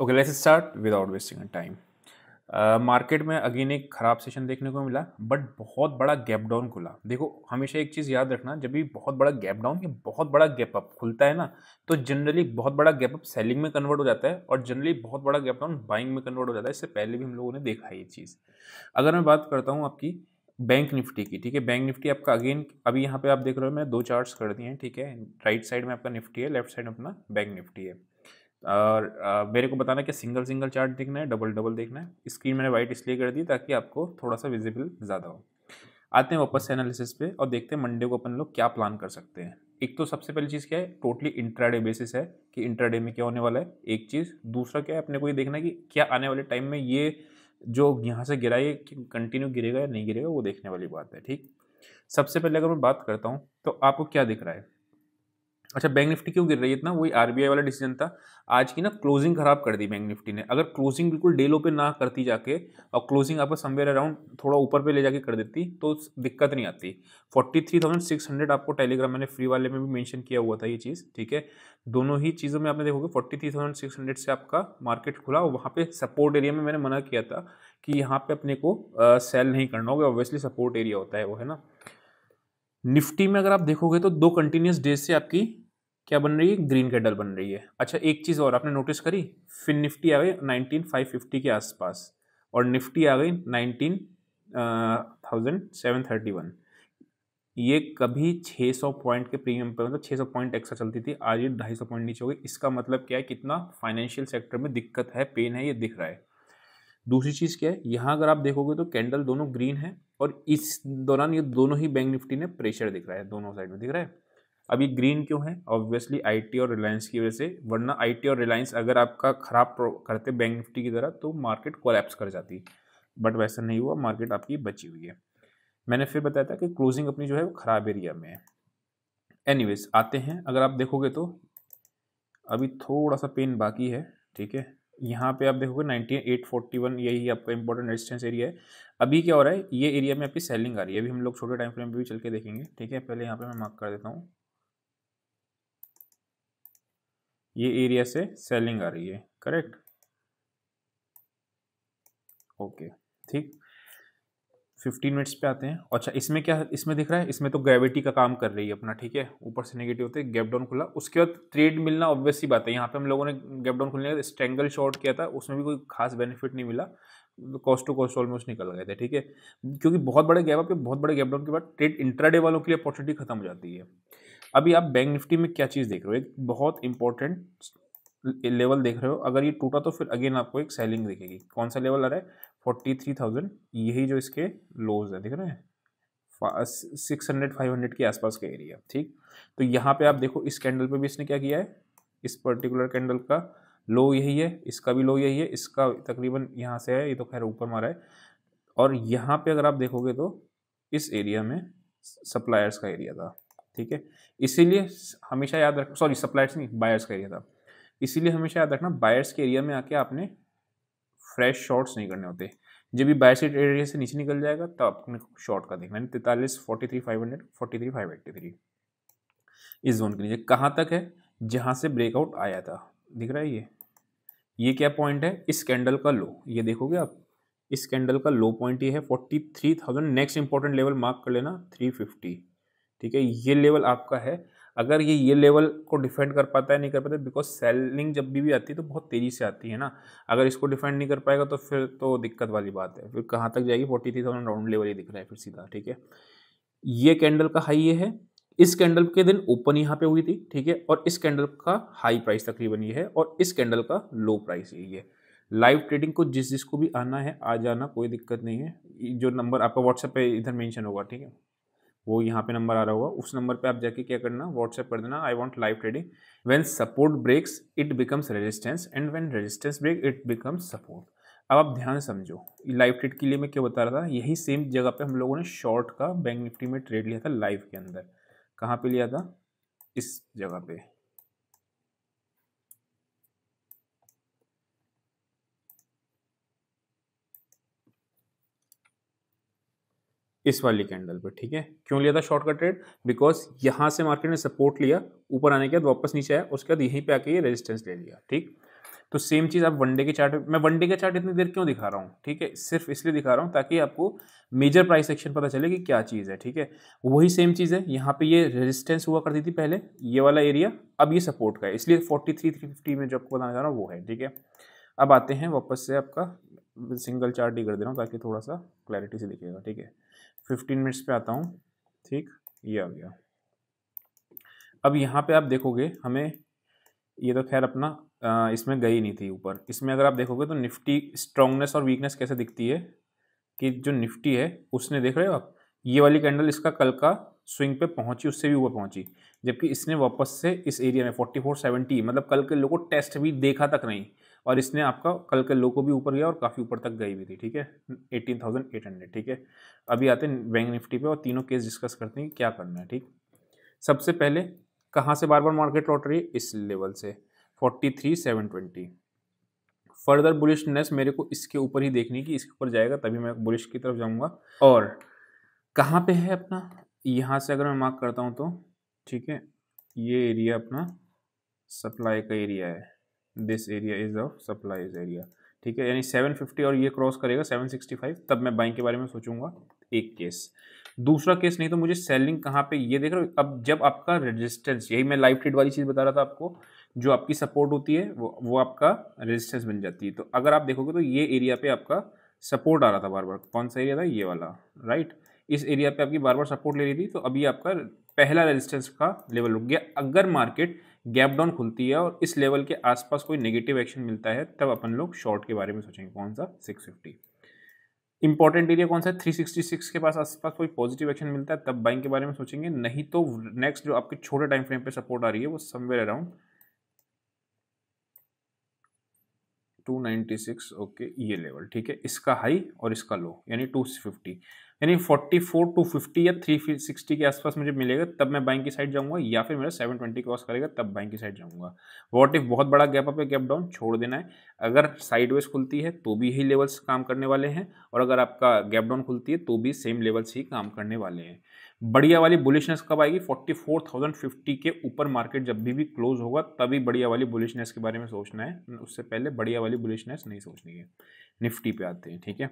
Okay let's start without wasting time market में again एक ख़राब सेशन देखने को मिला बट बहुत बड़ा गैप डाउन खुला देखो हमेशा एक चीज़ याद रखना जब भी बहुत बड़ा गैप डाउन या बहुत बड़ा गैप अप खुलता है ना तो जनरली बहुत बड़ा गैप अप सेलिंग में कन्वर्ट हो जाता है और जनरली बहुत बड़ा गैप डाउन बाइंग में कन्वर्ट हो जाता है इससे पहले भी हम लोगों ने देखा है ये चीज़ अगर मैं बात करता हूँ आपकी बैंक निफ्टी की ठीक है बैंक निफ्टी आपका अगेन अभी यहाँ पे आप देख रहे हो मैं दो चार्ट्स कर दिए हैं ठीक है राइट साइड में आपका निफ्टी है लेफ्ट साइड में अपना बैंक निफ्टी है और आ, मेरे को बताना कि सिंगल सिंगल चार्ट देखना है डबल डबल देखना है स्क्रीन मैंने वाइट इसलिए कर दी ताकि आपको थोड़ा सा विजिबल ज़्यादा हो आते हैं वापस से एनालिसिस पे और देखते हैं मंडे को अपन लोग क्या प्लान कर सकते हैं एक तो सबसे पहली चीज़ क्या है टोटली इंट्राडे बेसिस है कि इंट्राडे में क्या होने वाला है एक चीज़ दूसरा क्या है अपने को ये देखना है कि क्या आने वाले टाइम में ये जो यहाँ से गिरा ये कंटिन्यू गिरेगा या नहीं गिरेगा वो देखने वाली बात है ठीक सबसे पहले अगर मैं बात करता हूँ तो आपको क्या दिख रहा है अच्छा बैंक निफ्टी क्यों गिर रही है इतना वही आरबीआई वाला डिसीजन था आज की ना क्लोजिंग खराब कर दी बैंक निफ्टी ने अगर क्लोजिंग बिल्कुल डेलो पे ना करती जाके और क्लोजिंग आपका समवेयर अराउंड थोड़ा ऊपर पे ले जाके कर देती तो दिक्कत नहीं आती forty three thousand six hundred आपको टेलीग्राम मैंने फ्री वाले में भी मैंशन किया हुआ था ये चीज़ ठीक है दोनों ही चीज़ों में आपने देखोगे forty three thousand six hundred से आपका मार्केट खुला और वहाँ पर सपोर्ट एरिया में मैंने मना किया था कि यहाँ पर अपने को सेल नहीं करना होगा ऑब्वियसली सपोर्ट एरिया होता है वो है ना निफ्टी में अगर आप देखोगे तो दो कंटिन्यूस डेज से आपकी क्या बन रही है ग्रीन कैंडल बन रही है अच्छा एक चीज़ और आपने नोटिस करी फिर निफ्टी आ गई नाइनटीन फाइव फिफ्टी के आसपास और निफ्टी आ गई nineteen thousand seven thirty one ये कभी 600 पॉइंट के प्रीमियम पर मतलब 600 पॉइंट एक्स्ट्रा चलती थी आज ये 250 पॉइंट नीचे हो गई इसका मतलब क्या है कितना फाइनेंशियल सेक्टर में दिक्कत है पेन है ये दिख रहा है दूसरी चीज़ क्या है यहाँ अगर आप देखोगे तो कैंडल दोनों ग्रीन है और इस दौरान ये दोनों ही बैंक निफ्टी ने प्रेशर दिख रहा है दोनों साइड में दिख रहा है अब ये ग्रीन क्यों है ऑब्वियसली आईटी और रिलायंस की वजह से वरना आईटी और रिलायंस अगर आपका ख़राब करते बैंक निफ्टी की तरह तो मार्केट कोलैप्स कर जाती बट वैसा नहीं हुआ मार्केट आपकी बची हुई है मैंने फिर बताया था कि क्लोजिंग अपनी जो है वो ख़राब एरिया में है एनीवेज आते हैं अगर आप देखोगे तो अभी थोड़ा सा पेन बाकी है ठीक है यहाँ पे आप देखोगे नाइनटीन एट फोर्टी वन यही आपका इंपॉर्टेंट रेजिस्टेंस एरिया है अभी क्या हो रहा है ये एरिया में आपकी सेलिंग आ रही है अभी हम लोग छोटे टाइम फ्रेम पे भी चल के देखेंगे ठीक है पहले यहाँ पे मैं मार्क कर देता हूँ ये एरिया से सेलिंग आ रही है करेक्ट ओके ठीक फिफ्टीन मिनट्स पे आते हैं अच्छा इसमें क्या इसमें दिख रहा है इसमें तो ग्रेविटी का काम कर रही है अपना ठीक है ऊपर से नेगेटिव होते गैप डाउन खुला उसके बाद ट्रेड मिलना ऑब्वियसली बात है यहाँ पे हम लोगों ने गैप डाउन खुलने का स्ट्रेंगल शॉर्ट किया था उसमें भी कोई खास बेनिफिट नहीं मिला कॉस्ट टू कॉस्ट ऑलमोस्ट निकल गए थे ठीक है क्योंकि बहुत बड़े गैप अप के बहुत बड़े गैप डाउन के बाद ट्रेड इंट्राडे वालों के लिए अपॉर्चुनिटी खत्म हो जाती है अभी आप बैंक निफ्टी में क्या चीज़ देख रहे हो एक बहुत इंपॉर्टेंट लेवल देख रहे हो अगर ये टूटा तो फिर अगेन आपको एक सेलिंग दिखेगी कौन सा लेवल आ रहा है फोर्टी थ्री थाउजेंड यही जो इसके लोज है देख रहे हैं सिक्स हंड्रेड फाइव हंड्रेड के आसपास का एरिया ठीक तो यहाँ पे आप देखो इस कैंडल पे भी इसने क्या किया है इस पर्टिकुलर कैंडल का लो यही है इसका भी लो यही है इसका तकरीबन यहाँ से है ये तो खैर ऊपर मारा है और यहाँ पे अगर आप देखोगे तो इस एरिया में सप्लायर्स का एरिया था ठीक है इसीलिए हमेशा याद रख सॉरी सप्लायर्स नहीं बायर्स का एरिया था इसीलिए हमेशा याद रखना बायर्स के एरिया में आके आपने फ्रेश शॉर्ट्स नहीं करने होते जब भी बायर्स एरिया से नीचे निकल जाएगा तब आपने शॉर्ट का देखना तैतालीस forty three five hundred forty three five eighty three इस जोन के नीचे कहाँ तक है जहाँ से ब्रेकआउट आया था दिख रहा है ये ये क्या पॉइंट है इस कैंडल का लो ये देखोगे आप इस कैंडल का लो पॉइंट ये है forty three thousand next important level mark कर लेना थ्री फिफ्टी ठीक है ये लेवल आपका है अगर ये ये लेवल को डिफेंड कर पाता है नहीं कर पाता बिकॉज सेलिंग जब भी भी आती है तो बहुत तेज़ी से आती है ना अगर इसको डिफेंड नहीं कर पाएगा तो फिर तो दिक्कत वाली बात है फिर कहाँ तक जाएगी forty three thousand round level ही दिख रहा है फिर सीधा ठीक है ये कैंडल का हाई ये है इस कैंडल के दिन ओपन यहाँ पे हुई थी ठीक है और इस कैंडल का हाई प्राइस तकरीबन ये है और इस कैंडल का लो प्राइस यही है लाइव ट्रेडिंग को जिस जिसको भी आना है आ जाना कोई दिक्कत नहीं है जो नंबर आपका व्हाट्सएप पे इधर मेंशन होगा ठीक है वो यहाँ पे नंबर आ रहा होगा उस नंबर पे आप जाके क्या करना व्हाट्सएप कर देना I want live trading when support breaks it becomes resistance and when resistance break it becomes support अब आप ध्यान समझो लाइव ट्रेड के लिए मैं क्या बता रहा था यही सेम जगह पे हम लोगों ने शॉर्ट का बैंक निफ्टी में ट्रेड लिया था लाइव के अंदर कहाँ पे लिया था इस जगह पे इस वाली कैंडल पे ठीक है क्यों लिया था शॉर्टकट ट्रेड बिकॉज यहाँ से मार्केट ने सपोर्ट लिया ऊपर आने के बाद वापस नीचे आया उसके बाद यहीं पे आके ये रेजिस्टेंस ले लिया ठीक तो सेम चीज़ आप वनडे के चार्ट मैं वनडे का चार्ट इतनी देर क्यों दिखा रहा हूँ ठीक है सिर्फ इसलिए दिखा रहा हूँ ताकि आपको मेजर प्राइस एक्शन पता चले कि क्या चीज़ है ठीक है वही सेम चीज़ है यहाँ पे ये रेजिस्टेंस हुआ करती थी पहले ये वाला एरिया अब ये सपोर्ट का है इसलिए फोर्टी थ्री थ्री फिफ्टी में जो आपको बताना चाह रहा हूँ वो है ठीक है अब आते हैं वापस से आपका सिंगल चार्ट ही कर दे रहा हूँ ताकि थोड़ा सा क्लैरिटी से दिखेगा ठीक है फिफ्टीन मिनट्स पे आता हूँ ठीक ये आ गया अब यहाँ पे आप देखोगे हमें ये तो खैर अपना आ, इसमें गई नहीं थी ऊपर इसमें अगर आप देखोगे तो निफ्टी स्ट्रांगनेस और वीकनेस कैसे दिखती है कि जो निफ्टी है उसने देख रहे हो आप ये वाली कैंडल इसका कल का स्विंग पे पहुंची उससे भी ऊपर पहुंची जबकि इसने वापस से इस एरिया में सेवेंटी मतलब कल के लोगों को टेस्ट भी देखा तक नहीं और इसने आपका कल के लो को भी ऊपर गया और काफ़ी ऊपर तक गई भी थी ठीक है एटीन थाउजेंड एट हंड्रेड ठीक है अभी आते हैं बैंक निफ्टी पे और तीनों केस डिस्कस करते हैं कि क्या करना है ठीक सबसे पहले कहाँ से बार बार मार्केट लौट रही है इस लेवल से forty three seven twenty further bullishness मेरे को इसके ऊपर ही देखनी कि इसके ऊपर जाएगा तभी मैं बुलिश की तरफ जाऊँगा और कहाँ पर है अपना यहाँ से अगर मैं मार्क करता हूँ तो ठीक है ये एरिया अपना सप्लाई का एरिया है this area is of supplies area ठीक है यानी 750 और ये क्रॉस करेगा 765 तब मैं बाइंग के बारे में सोचूंगा एक केस दूसरा केस नहीं तो मुझे सेलिंग कहाँ पे ये देख रहे हो अब जब आपका रेजिस्टेंस यही मैं लाइव ट्रेड वाली चीज़ बता रहा था आपको जो आपकी सपोर्ट होती है वो वो आपका रेजिस्टेंस बन जाती है तो अगर आप देखोगे तो ये एरिया पे आपका सपोर्ट आ रहा था बार बार कौन सा एरिया था ये वाला राइट इस एरिया पे आपकी बार बार सपोर्ट ले रही थी तो अभी आपका पहला रेजिस्टेंस का लेवल रुक गया अगर मार्केट गैप डाउन खुलती है और इस लेवल के आसपास कोई नेगेटिव एक्शन मिलता है तब अपन लोग शॉर्ट के बारे में सोचेंगे कौन सा 650 इंपॉर्टेंट एरिया कौन सा है 366 के पास आसपास कोई पॉजिटिव एक्शन मिलता है तब बाइंग के बारे में सोचेंगे नहीं तो नेक्स्ट जो आपके छोटे टाइम फ्रेम पर सपोर्ट आ रही है वो समवेयर अराउंड 296 ओके okay, ये लेवल ठीक है इसका हाई और इसका लो यानी 250 यानी 44 250 या 360 के आसपास मुझे मिलेगा तब मैं बैंक की साइड जाऊंगा या फिर मेरा 720 क्रॉस करेगा तब बैंक की साइड जाऊंगा वॉट इफ बहुत बड़ा गैप अप या गैप डाउन छोड़ देना है अगर साइडवेज खुलती है तो भी यही लेवल्स काम करने वाले हैं और अगर आपका गैप डाउन खुलती है तो भी सेम लेवल्स ही काम करने वाले हैं बढ़िया वाली बुलिशनेस कब आएगी 44,050 के ऊपर मार्केट जब भी भी क्लोज होगा तभी बढ़िया वाली बुलिशनेस के बारे में सोचना है उससे पहले बढ़िया वाली बुलिशनेस नहीं सोचनी है निफ्टी पे आते हैं ठीक है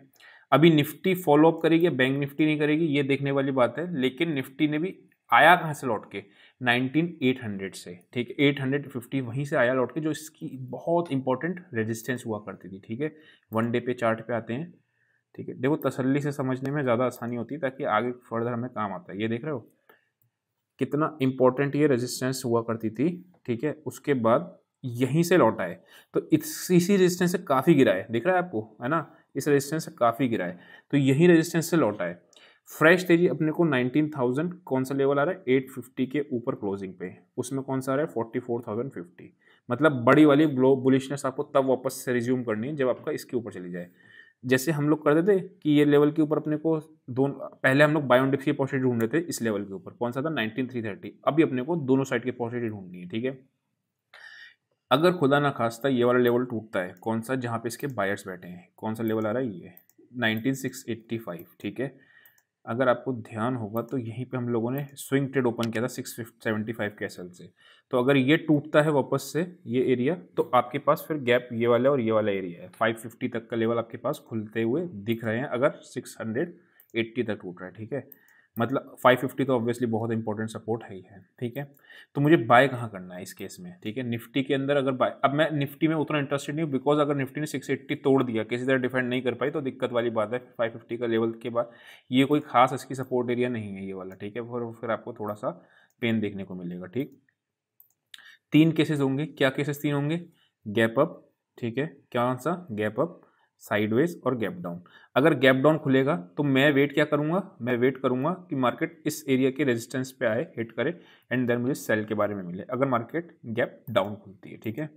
अभी निफ्टी फॉलो अप करेगी बैंक निफ्टी नहीं करेगी ये देखने वाली बात है लेकिन निफ्टी ने भी आया कहाँ से लौट के नाइनटीन से ठीक है एट वहीं से आया लौट के जो इसकी बहुत इंपॉर्टेंट रेजिस्टेंस हुआ करती थी ठीक है वन डे पे चार्ट पे आते हैं ठीक है देखो तसल्ली से समझने में ज़्यादा आसानी होती है ताकि आगे फर्दर हमें काम आता है ये देख रहे हो कितना इम्पोर्टेंट ये रेजिस्टेंस हुआ करती थी ठीक है उसके बाद यहीं से लौट आए तो इस इसी रेजिस्टेंस से काफ़ी गिरा है दिख रहा है आपको है ना इस रेजिस्टेंस से काफ़ी गिरा है तो यही रेजिस्टेंस से लौटा है फ्रेश तेजी अपने को 19,000 कौन सा लेवल आ रहा है 850 के ऊपर क्लोजिंग पे उसमें कौन सा आ रहा है 44,050 मतलब बड़ी वाली बुलिशनेस आपको तब वापस से रिज्यूम करनी है जब आपका इसके ऊपर चली जाए जैसे हम लोग कर थे कि ये लेवल के ऊपर अपने को दोनों पहले हम लोग बायोन डिप्स की पॉजिटिव ढूंढ थे इस लेवल के ऊपर कौन सा था नाइनटीन थ्री थर्टी अभी अपने को दोनों साइड की पॉजिटिव ढूंढनी है ठीक है अगर खुदा ना खास्ता ये वाला लेवल टूटता है कौन सा जहाँ पे इसके बायर्स बैठे हैं कौन सा लेवल आ रहा है ये नाइनटीन सिक्स एट्टी फाइव ठीक है अगर आपको ध्यान होगा तो यहीं पे हम लोगों ने स्विंग ट्रेड ओपन किया था सिक्स सेवेंटी फाइव के एस से तो अगर ये टूटता है वापस से ये एरिया तो आपके पास फिर गैप ये वाला और ये वाला एरिया है फाइव फिफ्टी तक का लेवल आपके पास खुलते हुए दिख रहे हैं अगर सिक्स हंड्रेड एट्टी तक टूट रहा है ठीक है मतलब 550 तो ऑब्वियसली बहुत इंपॉर्टेंट सपोर्ट है ही है ठीक है तो मुझे बाय कहाँ करना है इस केस में ठीक है निफ्टी के अंदर अगर बाय अब मैं निफ्टी में उतना इंटरेस्टेड नहीं हूँ बिकॉज अगर निफ्टी ने 680 तोड़ दिया किसी तरह डिफेंड नहीं कर पाई तो दिक्कत वाली बात है फाइव का लेवल के बाद ये कोई खास इसकी सपोर्ट एरिया नहीं है ये वाला ठीक है फिर फिर आपको थोड़ा सा पेन देखने को मिलेगा ठीक तीन केसेस होंगे क्या केसेस तीन होंगे गैप अप ठीक है क्या आंसर गैप अप साइडवेज और गैप डाउन अगर गैप डाउन खुलेगा तो मैं वेट क्या करूंगा मैं वेट करूंगा कि मार्केट इस एरिया के रेजिस्टेंस पे आए हिट करे एंड देन मुझे सेल के बारे में मिले अगर मार्केट गैप डाउन खुलती है ठीक है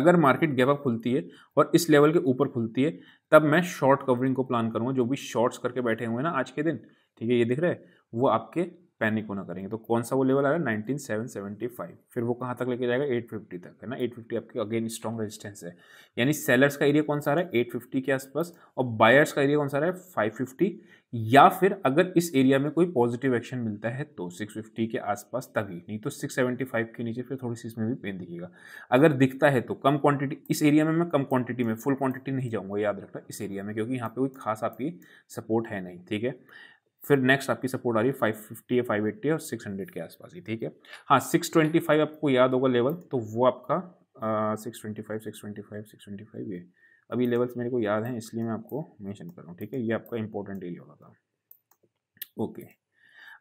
अगर मार्केट गैप अप खुलती है और इस लेवल के ऊपर खुलती है तब मैं शॉर्ट कवरिंग को प्लान करूंगा जो भी शॉर्ट्स करके बैठे हुए हैं ना आज के दिन ठीक है ये दिख रहा है वो आपके पैनिक होना करेंगे तो कौन सा वो लेवल आ रहा है नाइनटीन सेवन सेवेंटी फाइव फिर वो कहाँ तक लेके जाएगा एट फिफ्टी तक है ना एट फिफ्टी आपकी अगेन स्ट्रॉन्ग रेजिस्टेंस है यानी सेलर्स का एरिया कौन सा आ रहा है एट फिफ्टी के आसपास और बायर्स का एरिया कौन सा आ रहा है फाइव फिफ्टी या फिर अगर इस एरिया में कोई पॉजिटिव एक्शन मिलता है तो सिक्स फिफ्टी के आसपास तभी नहीं तो सिक्स सेवेंटी फाइव के नीचे फिर थोड़ी सी इसमें भी पेन दिखेगा अगर दिखता है तो कम क्वांटिटी इस एरिया में मैं कम क्वांटिटी में फुल क्वांटिटी नहीं जाऊँगा याद रखना इस एरिया में क्योंकि यहाँ पर कोई खास आपकी सपोर्ट है नहीं ठीक है फिर नेक्स्ट आपकी सपोर्ट आ रही है फाइव फिफ्टी फाइव एट्टी और सिक्स हंड्रेड के आसपास ही ठीक है हाँ सिक्स ट्वेंटी फाइव आपको याद होगा लेवल तो वो आपका six twenty five six twenty five six twenty five ये अभी लेवल्स मेरे को याद हैं इसलिए मैं आपको मेंशन कर रहा हूँ ठीक है ये आपका इंपॉर्टेंट एरिया होगा था ओके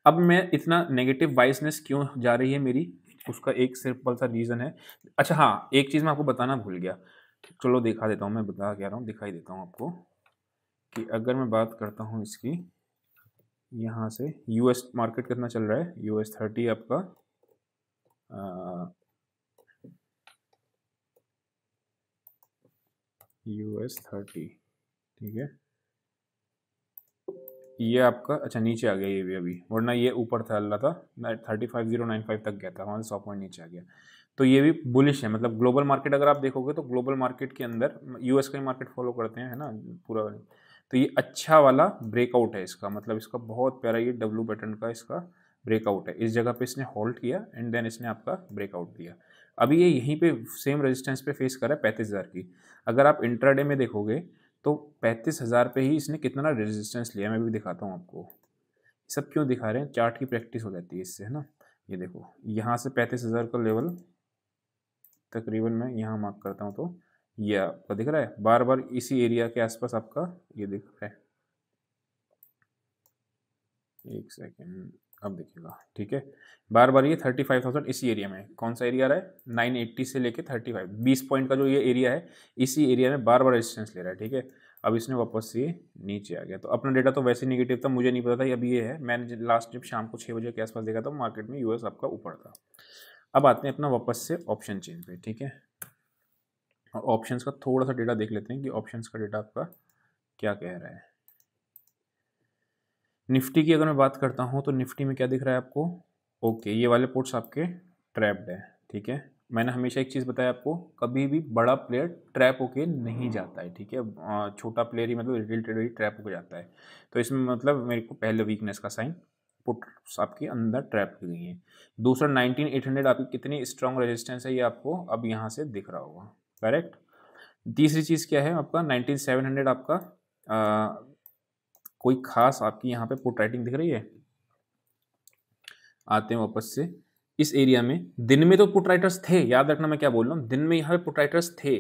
अब मैं इतना नेगेटिव वाइसनेस क्यों जा रही है मेरी उसका एक सिंपल सा रीज़न है अच्छा हाँ एक चीज़ मैं आपको बताना भूल गया चलो दिखा देता हूँ मैं बता क्या रहा हूँ दिखाई देता हूँ आपको कि अगर मैं बात करता हूँ इसकी यहाँ से यूएस मार्केट कितना चल रहा है यूएस थर्टी आपका यूएस थर्टी ठीक है ये आपका अच्छा नीचे आ गया ये भी अभी वरना ये ऊपर था अल्लाह था thirty five zero nine five तक गया था वहाँ से सौ पॉइंट नीचे आ गया तो ये भी बुलिश है मतलब ग्लोबल मार्केट अगर आप देखोगे तो ग्लोबल मार्केट के अंदर यूएस का मार्केट फॉलो करते हैं है ना पूरा तो ये अच्छा वाला ब्रेकआउट है इसका मतलब इसका बहुत प्यारा ये डब्लू पैटर्न का इसका ब्रेकआउट है इस जगह पे इसने होल्ड किया एंड देन इसने आपका ब्रेकआउट दिया अभी ये यहीं पे सेम रेजिस्टेंस पे फेस कर रहा है पैंतीस हज़ार की अगर आप इंट्राडे में देखोगे तो पैंतीस हज़ार पर ही इसने कितना रेजिस्टेंस लिया मैं भी दिखाता हूँ आपको सब क्यों दिखा रहे हैं चार्ट की प्रैक्टिस हो जाती है इससे है ना ये देखो यहाँ से पैंतीस हज़ार का लेवल तकरीबन मैं यहाँ मार्क करता हूँ तो ये आपका दिख रहा है बार बार इसी एरिया के आसपास आपका ये दिख रहा है एक सेकेंड अब देखिएगा ठीक है बार बार ये थर्टी फाइव थाउजेंड इसी एरिया में कौन सा एरिया रहा है नाइन एट्टी से लेके थर्टी फाइव बीस पॉइंट का जो ये एरिया है इसी एरिया में बार बार रेजिस्टेंस ले रहा है ठीक है अब इसने वापस ये नीचे आ गया तो अपना डेटा तो वैसे निगेटिव था मुझे नहीं पता था अभी ये है मैंने लास्ट जब शाम को छः बजे के आसपास देखा था मार्केट में यूएस आपका ऊपर था अब आते हैं अपना वापस से ऑप्शन चेंज पे ठीक है और ऑप्शंस का थोड़ा सा डेटा देख लेते हैं कि ऑप्शंस का डेटा आपका क्या कह रहा है निफ्टी की अगर मैं बात करता हूँ तो निफ्टी में क्या दिख रहा है आपको ओके ये वाले पोर्ट्स आपके ट्रैप्ड है ठीक है मैंने हमेशा एक चीज़ बताया आपको कभी भी बड़ा प्लेयर ट्रैप होके नहीं जाता है ठीक है छोटा प्लेयर ही मतलब रिटेल ट्रेडर ही ट्रैप होकर जाता है तो इसमें मतलब मेरे को पहले वीकनेस का साइन पुट आपके अंदर ट्रैप हो गई है दूसरा 19800 आपकी कितनी स्ट्रांग रेजिस्टेंस है ये आपको अब यहाँ से दिख रहा होगा करेक्ट तीसरी चीज़ क्या है आपका 19700 आपका आ, कोई खास आपकी यहाँ पे पुट राइटिंग दिख रही है आते हैं वापस से इस एरिया में दिन में तो पुट राइटर्स थे याद रखना मैं क्या बोल रहा हूँ दिन में यहाँ पे पुट राइटर्स थे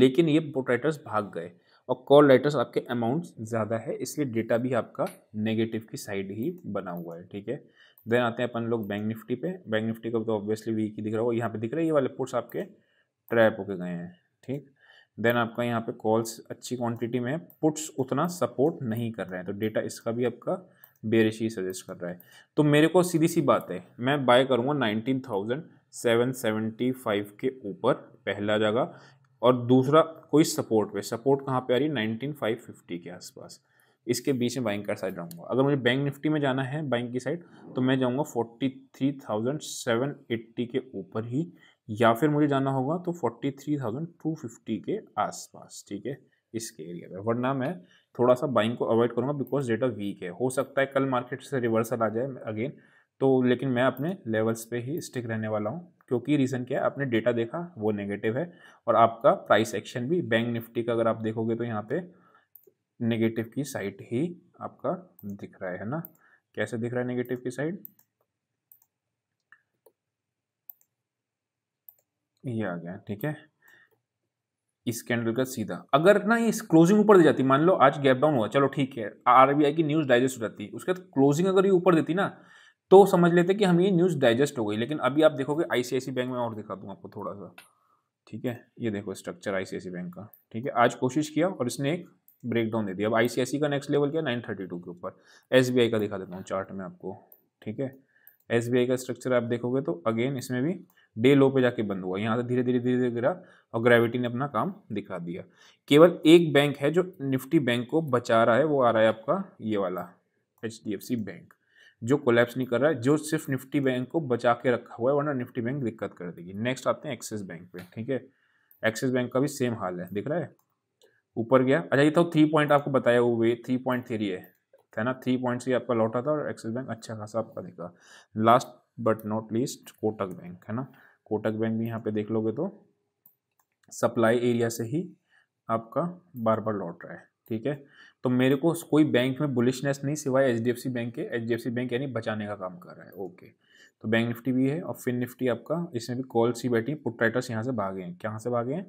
लेकिन ये पुट राइटर्स भाग गए और कॉल राइटर्स आपके अमाउंट ज़्यादा है इसलिए डेटा भी आपका नेगेटिव की साइड ही बना हुआ है ठीक है देन आते हैं अपन लोग बैंक निफ्टी पे बैंक निफ्टी का तो ऑब्वियसली वीक ही दिख रहा होगा यहाँ पे दिख रहा है ये वाले पुट्स आपके ट्रैप होके गए हैं ठीक देन आपका यहाँ पे कॉल्स अच्छी क्वांटिटी में है पुट्स उतना सपोर्ट नहीं कर रहे हैं तो डेटा इसका भी आपका बेरिश ही सजेस्ट कर रहा है तो मेरे को सीधी सी बात है मैं बाय करूँगा nineteen thousand seven seventy five के ऊपर पहला जगह और दूसरा कोई सपोर्ट पे सपोर्ट कहाँ पे आ रही है नाइनटीन फाइव फिफ्टी के आसपास इसके बीच में बाइंग का साइड जाऊँगा अगर मुझे बैंक निफ्टी में जाना है बैंक की साइड तो मैं जाऊँगा forty three thousand seven eighty के ऊपर ही या फिर मुझे जाना होगा तो forty three thousand two fifty के आसपास ठीक है इसके एरिया में वरना मैं थोड़ा सा बाइंग को अवॉइड करूँगा बिकॉज डेटा वीक है हो सकता है कल मार्केट से रिवर्सल आ जाए अगेन तो लेकिन मैं अपने लेवल्स पे ही स्टिक रहने वाला हूँ क्योंकि रीज़न क्या है आपने डेटा देखा वो नेगेटिव है और आपका प्राइस एक्शन भी बैंक निफ्टी का अगर आप देखोगे तो यहाँ पे नेगेटिव की साइड ही आपका दिख रहा है ना कैसे दिख रहा है नेगेटिव की साइड ये आ गया ठीक है इस कैंडल का सीधा अगर ना ये क्लोजिंग ऊपर दे जाती मान लो आज गैप डाउन हुआ चलो ठीक है आरबीआई की न्यूज़ डाइजेस्ट हो जाती है उसके बाद क्लोजिंग अगर ये ऊपर देती ना तो समझ लेते कि हम ये न्यूज़ डाइजेस्ट हो गई लेकिन अभी आप देखोगे आईसीआईसी बैंक में और दिखा दूंगा आपको थोड़ा सा ठीक है ये देखो स्ट्रक्चर आईसीआईसी बैंक का ठीक है आज कोशिश किया और इसने एक ब्रेकडाउन दे दिया अब आईसीआईसी का नेक्स्ट लेवल क्या नाइन थर्टी टू के ऊपर एसबीआई का दिखा देता हूँ चार्ट में आपको ठीक है एसबीआई का स्ट्रक्चर आप देखोगे तो अगेन इसमें भी डे लो पे जाके बंद हुआ यहाँ से धीरे धीरे धीरे धीरे गिरा और ग्रेविटी ने अपना काम दिखा दिया केवल एक बैंक है जो निफ्टी बैंक को बचा रहा है वो आ रहा है आपका ये वाला एच बैंक जो कोलेप्स नहीं कर रहा है जो सिर्फ निफ्टी बैंक को बचा के रखा हुआ है वरना निफ्टी बैंक दिक्कत कर देगी नेक्स्ट आते हैं एक्सिस बैंक पे ठीक है एक्सिस बैंक का भी सेम हाल है दिख रहा है ऊपर गया अच्छा ये तो थ्री पॉइंट आपको बताया हुए थ्री पॉइंट थ्री है है ना थ्री पॉइंट से आपका लौटा था और एक्सिस बैंक अच्छा खासा आपका दिखा last but not least Kotak bank है ना कोटक बैंक भी यहाँ पे देख लोगे तो सप्लाई एरिया से ही आपका बार बार लौट रहा है ठीक है तो मेरे को कोई बैंक में बुलिशनेस नहीं सिवाय एच बैंक के एच बैंक यानी बचाने का काम कर रहा है ओके तो बैंक निफ्टी भी है और फिन निफ्टी आपका इसमें भी कॉल सी बैठी पुट राइटर्स यहाँ से भागे हैं कहाँ से भागे हैं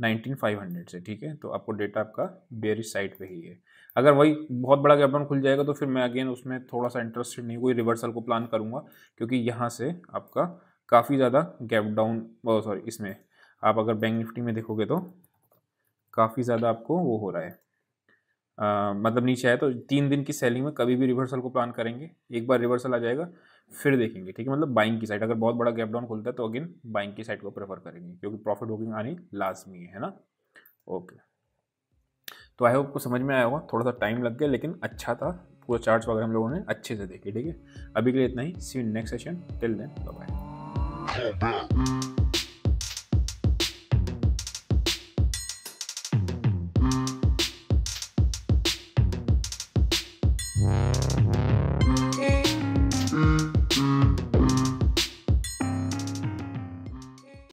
नाइनटीन फाइव हंड्रेड से ठीक है तो आपको डेटा आपका बेरिश साइट पे ही है अगर वही बहुत बड़ा गैपडाउन खुल जाएगा तो फिर मैं अगेन उसमें थोड़ा सा इंटरेस्टेड नहीं कोई रिवर्सल को प्लान करूँगा क्योंकि यहाँ से आपका काफ़ी ज़्यादा गैप डाउन सॉरी इसमें आप अगर बैंक निफ्टी में देखोगे तो काफ़ी ज़्यादा आपको वो हो रहा है आ, मतलब नीचे आए तो तीन दिन की सेलिंग में कभी भी रिवर्सल को प्लान करेंगे एक बार रिवर्सल आ जाएगा फिर देखेंगे ठीक है मतलब बाइंग की साइड अगर बहुत बड़ा गैप डाउन खुलता है तो अगेन बाइंग की साइड को प्रेफर करेंगे क्योंकि प्रॉफिट बुकिंग आनी लाजमी है ना ओके तो आई होप को समझ में आया होगा थोड़ा सा टाइम लग गया लेकिन अच्छा था पूरा चार्ज वगैरह हम लोगों ने अच्छे से देखे ठीक है अभी के लिए इतना ही see next session till then bye come back.